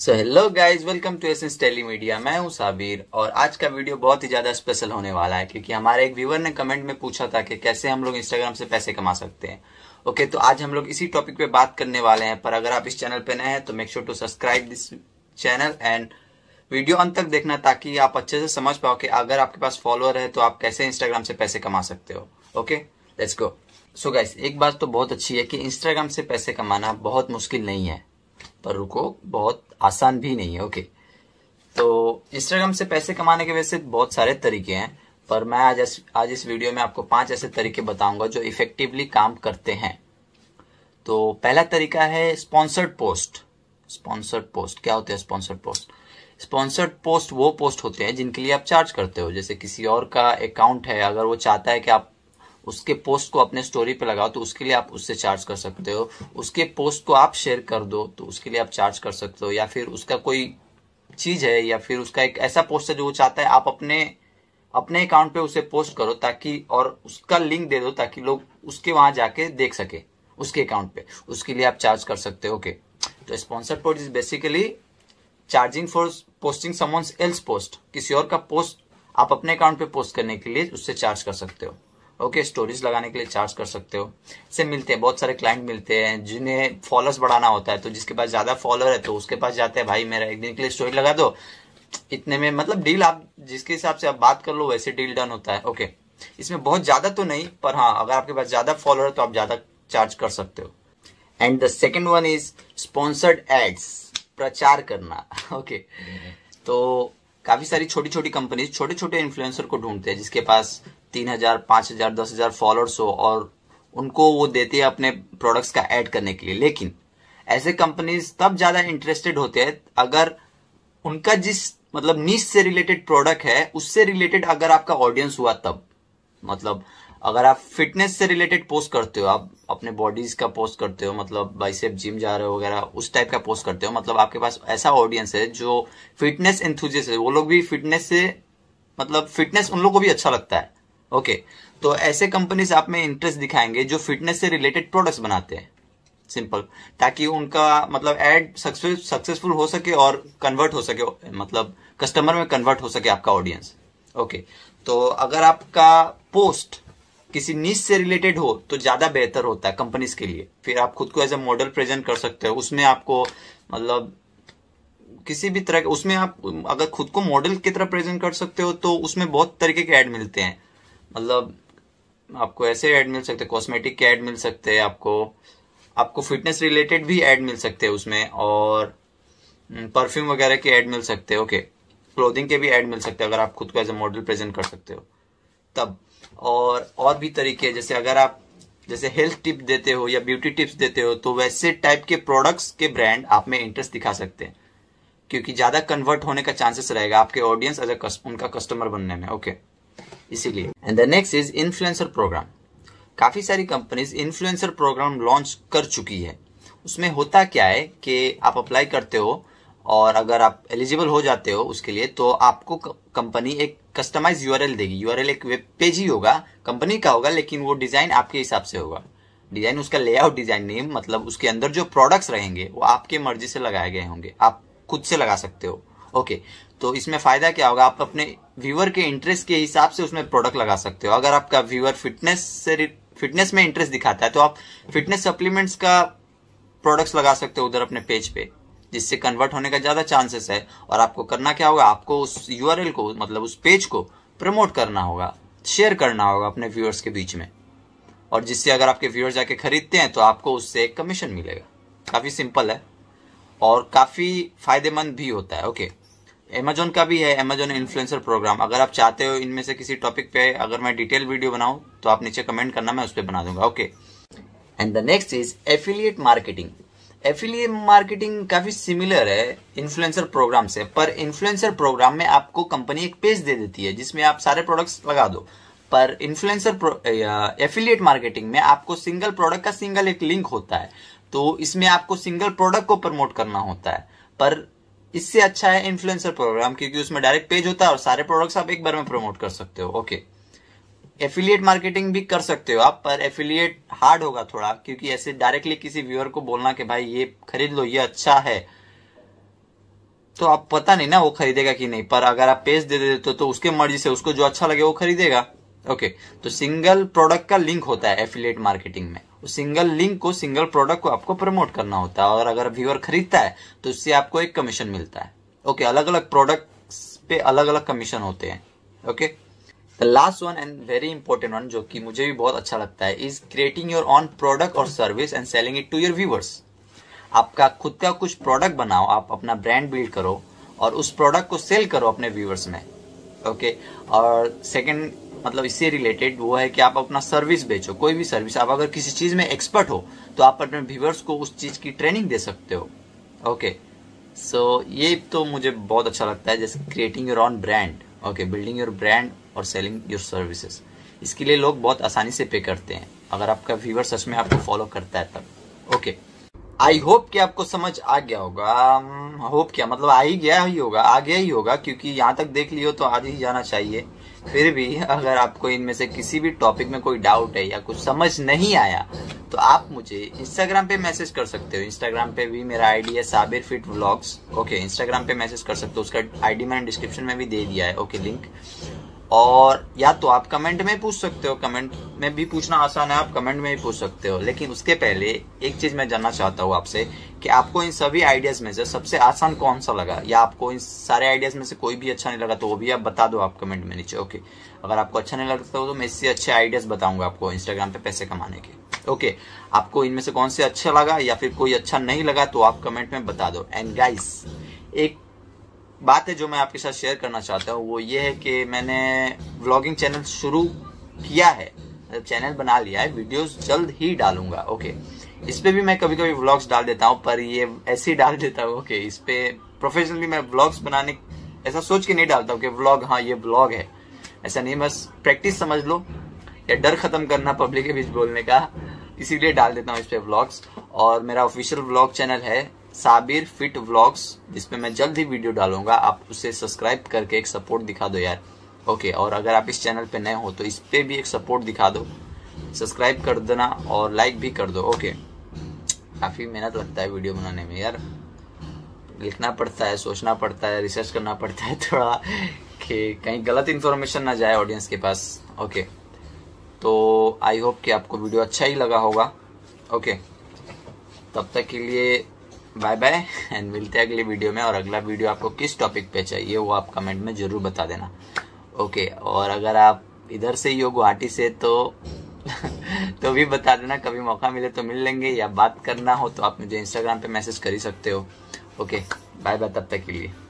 So hello guys welcome to S tele media मैं हूं साबिर और आज का वीडियो बहुत ही ज्यादा स्पेशल होने वाला है क्योंकि हमारे एक व्यूवर ने कमेंट में पूछा था कि कैसे हम लोग इंस्टाग्राम से पैसे कमा सकते हैं ओके okay, तो आज हम लोग इसी टॉपिक पे बात करने वाले हैं पर अगर आप इस चैनल पे नए हैं तो make sure to subscribe this channel and video अंत तक देखना ताकि आप अच्छे से समझ पाओ कि अगर आपके पास फॉलोअर है तो आप कैसे इंस्टाग्राम से पैसे कमा सकते हो okay let's go so guys एक बात तो बहुत अच्छी है कि इंस्टाग्राम से पैसे कमाना बहुत मुश्किल नहीं है पर रुको बहुत आसान भी नहीं है ओके तो इंस्टाग्राम से पैसे कमाने के वैसे बहुत सारे तरीके हैं पर मैं आज आज इस वीडियो में आपको पांच ऐसे तरीके बताऊंगा जो इफेक्टिवली काम करते हैं तो पहला तरीका है स्पॉन्सर्ड पोस्ट स्पॉन्सर्ड पोस्ट क्या होते हैं स्पॉन्सर्ड पोस्ट स्पॉन्सर्ड पोस्ट वो पोस्ट होते हैं जिनके लिए आप चार्ज करते हो जैसे किसी और का अकाउंट है अगर वो चाहता है कि आप उसके पोस्ट को अपने स्टोरी पे लगाओ तो उसके लिए आप उससे चार्ज कर सकते हो उसके पोस्ट को आप शेयर कर दो तो उसके लिए आप चार्ज कर सकते हो या फिर उसका कोई चीज है या फिर उसका एक ऐसा पोस्ट है जो वो चाहता है आप अपने अपने अकाउंट पे उसे पोस्ट करो ताकि और उसका लिंक दे दो ताकि लोग उसके वहां जाके देख सके उसके अकाउंट पे उसके लिए आप चार्ज कर सकते हो ओके तो sponsor post is basically charging for posting someone else post किसी और का पोस्ट आप अपने अकाउंट पे पोस्ट करने के लिए उससे चार्ज कर सकते हो ओके स्टोरीज लगाने के लिए चार्ज कर सकते हो इससे मिलते हैं बहुत सारे क्लाइंट मिलते हैं जिन्हें फॉलोअर्स बढ़ाना होता है तो जिसके पास ज्यादा फॉलोअर है तो उसके पास जाते हैं भाई मेरा एक दिन के लिए स्टोरी लगा दो इतने में मतलब डील आप जिसके हिसाब से आप बात कर लो वैसे डील डन होता है ओके इसमें बहुत ज्यादा तो नहीं पर हाँ अगर आपके पास ज्यादा फॉलोअर है तो आप ज्यादा चार्ज कर सकते हो and the second one is sponsored ads प्रचार करना ओके okay. तो काफी सारी छोटी छोटी कंपनीज छोटे छोटे इन्फ्लुएंसर को ढूंढते हैं जिसके पास तीन हजार पांच हजार दस हजार फॉलोअर्स हो और उनको वो देते हैं अपने प्रोडक्ट्स का ऐड करने के लिए लेकिन ऐसे कंपनीज तब ज्यादा इंटरेस्टेड होते हैं अगर उनका जिस मतलब नीच से रिलेटेड प्रोडक्ट है उससे रिलेटेड अगर आपका ऑडियंस हुआ तब मतलब अगर आप फिटनेस से रिलेटेड पोस्ट करते हो आप अपने बॉडीज का पोस्ट करते हो मतलब बाइसेप जिम जा रहे हो वगैरह उस टाइप का पोस्ट करते हो मतलब आपके पास ऐसा ऑडियंस है जो फिटनेस एंथुजियस्ट है वो लोग भी फिटनेस से मतलब फिटनेस उन लोग को भी अच्छा लगता है ओके तो ऐसे कंपनीज आप में इंटरेस्ट दिखाएंगे जो फिटनेस से रिलेटेड प्रोडक्ट्स बनाते हैं सिंपल ताकि उनका मतलब एड सक्सेसफुल हो सके और कन्वर्ट हो सके मतलब कस्टमर में कन्वर्ट हो सके आपका ऑडियंस ओके okay, तो अगर आपका पोस्ट किसी नीच से रिलेटेड हो तो ज्यादा बेहतर होता है कंपनीज के लिए फिर आप खुद को एज ए मॉडल प्रेजेंट कर सकते हो उसमें आपको मतलब किसी भी तरह उसमें आप अगर खुद को मॉडल की तरह प्रेजेंट कर सकते हो तो उसमें बहुत तरीके के ऐड मिलते हैं मतलब आपको ऐसे ऐड मिल सकते हैं कॉस्मेटिक के ऐड मिल सकते हैं आपको आपको फिटनेस रिलेटेड भी ऐड मिल सकते हैं उसमें और परफ्यूम हम्म, वगैरह के ऐड मिल सकते हैं ओके क्लोथिंग के भी ऐड मिल सकते हैं अगर आप खुद को एज ए मॉडल प्रेजेंट कर सकते हो तब और और भी तरीके जैसे अगर आप जैसे हेल्थ टिप देते हो या ब्यूटी टिप्स देते हो तो वैसे टाइप के प्रोडक्ट्स के ब्रांड आप में इंटरेस्ट दिखा सकते हैं क्योंकि ज्यादा कन्वर्ट होने का चांसेस रहेगा आपके ऑडियंस एज उनका कस्टमर बनने में ओके okay. इसीलिए and the next is influencer programme काफी सारी कंपनीज इन्फ्लुएंसर प्रोग्राम लॉन्च कर चुकी है उसमें होता क्या है कि आप अप्लाई करते हो और अगर आप एलिजिबल हो जाते हो उसके लिए तो आपको कंपनी एक कस्टमाइज यूआरएल देगी यूआरएल एक वेब पेज ही होगा कंपनी का होगा लेकिन वो डिजाइन आपके हिसाब से होगा डिजाइन उसका लेआउट डिजाइन नेम मतलब उसके अंदर जो प्रोडक्ट्स रहेंगे वो आपके मर्जी से लगाए गए होंगे आप खुद से लगा सकते हो ओके तो इसमें फायदा क्या होगा आप अपने व्यूअर के इंटरेस्ट के हिसाब से उसमें प्रोडक्ट लगा सकते हो अगर आपका व्यूअर फिटनेस से फिटनेस में इंटरेस्ट दिखाता है तो आप फिटनेस सप्लीमेंट्स का प्रोडक्ट्स लगा सकते हो उधर अपने पेज पे जिससे कन्वर्ट होने का ज्यादा चांसेस है और आपको करना क्या होगा आपको उस यू को मतलब उस पेज को प्रमोट करना होगा शेयर करना होगा अपने व्यूअर्स के बीच में और जिससे अगर आपके व्यूअर्स जाके खरीदते हैं तो आपको उससे एक कमीशन मिलेगा काफी सिंपल है और काफी फायदेमंद भी होता है ओके एमेजोन का भी है एमेजोन इन्फ्लुएंसर प्रोग्राम अगर आप चाहते हो इनमें से किसी टॉपिक पे अगर मैं डिटेल वीडियो बनाऊं तो आप नीचे कमेंट करना मैं उस पर बना दूंगा okay and the next is affiliate marketing affiliate marketing काफी सिमिलर है इन्फ्लुएंसर प्रोग्राम से पर इन्फ्लुएंसर प्रोग्राम में आपको कंपनी एक पेज दे देती है जिसमें आप सारे प्रोडक्ट्स लगा दो पर इन्फ्लुएंसर एफिलिएट मार्केटिंग में आपको सिंगल प्रोडक्ट का सिंगल एक लिंक होता है तो इसमें आपको सिंगल प्रोडक्ट को प्रमोट करना होता है पर इससे अच्छा है इन्फ्लुएंसर प्रोग्राम क्योंकि उसमें डायरेक्ट पेज होता है और सारे प्रोडक्ट्स आप एक बार में प्रमोट कर सकते हो ओके okay. एफिलिएट मार्केटिंग भी कर सकते हो आप पर एफिलिएट हार्ड होगा थोड़ा क्योंकि ऐसे डायरेक्टली किसी व्यूअर को बोलना कि भाई ये खरीद लो ये अच्छा है तो आप पता नहीं ना वो खरीदेगा कि नहीं पर अगर आप पेज दे देते तो, तो उसके मर्जी से उसको जो अच्छा लगे वो खरीदेगा ओके तो सिंगल प्रोडक्ट का लिंक होता है एफिलिएट मार्केटिंग में उस सिंगल लिंक को सिंगल प्रोडक्ट को आपको प्रमोट करना होता है और अगर व्यूअर खरीदता है तो उससे आपको एक कमीशन मिलता है ओके अलग अलग प्रोडक्ट पे अलग अलग कमीशन होते हैं okay the last one and very important one जो कि मुझे भी बहुत अच्छा लगता है is creating your own product और service and selling it to your viewers आपका खुद का कुछ प्रोडक्ट बनाओ आप अपना ब्रांड बिल्ड करो और उस प्रोडक्ट को सेल करो अपने व्यूवर्स में ओके okay? और सेकेंड मतलब इससे रिलेटेड वो है कि आप अपना सर्विस बेचो कोई भी सर्विस आप अगर किसी चीज में एक्सपर्ट हो तो आप अपने व्यूवर्स को उस चीज की ट्रेनिंग दे सकते हो ओके okay? सो so, ये तो मुझे बहुत अच्छा लगता है जैसे creating your own brand okay building your brand और सेलिंग योर सर्विसेज इसके लिए लोग बहुत आसानी से पे करते हैं अगर आपका व्यूवर सच में आपको फॉलो करता है तब ओके okay. आई होप कि आपको समझ आ गया होगा होप हम्म, क्या मतलब आ ही गया ही होगा आ गया ही होगा क्योंकि यहाँ तक देख लियो तो आज ही जाना चाहिए फिर भी अगर आपको इनमें से किसी भी टॉपिक में कोई डाउट है या कुछ समझ नहीं आया तो आप मुझे इंस्टाग्राम पे मैसेज कर सकते हो इंस्टाग्राम पे भी मेरा आईडी है Sabir fit vlogs okay Instagram पे मैसेज कर सकते हो उसका आईडी मैंने डिस्क्रिप्शन में भी दे दिया है ओके लिंक और या तो आप कमेंट में पूछ सकते हो कमेंट में भी पूछना आसान है आप कमेंट में भी पूछ सकते हो लेकिन उसके पहले एक चीज मैं जानना चाहता हूँ आपसे कि आपको इन सभी आइडियाज में से सबसे आसान कौन सा लगा या आपको इन सारे आइडियाज में से कोई भी अच्छा नहीं लगा तो वो भी आप बता दो आप कमेंट में नीचे ओके अगर आपको अच्छा नहीं लगता हो तो मैं इससे अच्छे आइडियाज बताऊंगा आपको इंस्टाग्राम पे पैसे कमाने के ओके आपको इनमें से कौन से अच्छा लगा या फिर कोई अच्छा नहीं लगा तो आप कमेंट में बता दो एंड गाइस एक बात है जो मैं आपके साथ शेयर करना चाहता हूँ वो ये है कि मैंने व्लॉगिंग चैनल शुरू किया है मतलब चैनल बना लिया है वीडियोस जल्द ही डालूंगा ओके इस पर भी मैं कभी कभी व्लॉग्स डाल देता हूँ पर ये ऐसे ही डाल देता हूँ ओके इस पर प्रोफेशनली मैं व्लॉग्स बनाने ऐसा सोच के नहीं डालता हूँ कि व्लॉग हाँ ये व्लॉग है ऐसा नहीं बस प्रैक्टिस समझ लो या डर खत्म करना पब्लिक के बीच बोलने का इसीलिए डाल देता हूँ इस पर व्लॉग्स और मेरा ऑफिशियल व्लॉग चैनल है साबिर फिट व्लॉग्स जिसपे मैं जल्द ही वीडियो डालूंगा आप उसे सब्सक्राइब करके एक सपोर्ट दिखा दो यार ओके और अगर आप इस चैनल पे नए हो तो इस पे भी एक सपोर्ट दिखा दो सब्सक्राइब कर देना और लाइक भी कर दो ओके काफ़ी मेहनत लगता है वीडियो बनाने में यार लिखना पड़ता है सोचना पड़ता है रिसर्च करना पड़ता है थोड़ा कि कहीं गलत इन्फॉर्मेशन ना जाए ऑडियंस के पास ओके तो आई होप कि आपको वीडियो अच्छा ही लगा होगा ओके तब तक के लिए बाय बाय एंड मिलते हैं अगले वीडियो में और अगला वीडियो आपको किस टॉपिक पे चाहिए वो आप कमेंट में ज़रूर बता देना ओके और अगर आप इधर से ही हो गुवाहाटी से तो तो भी बता देना कभी मौका मिले तो मिल लेंगे या बात करना हो तो आप मुझे इंस्टाग्राम पे मैसेज कर ही सकते हो ओके बाय बाय तब तक के लिए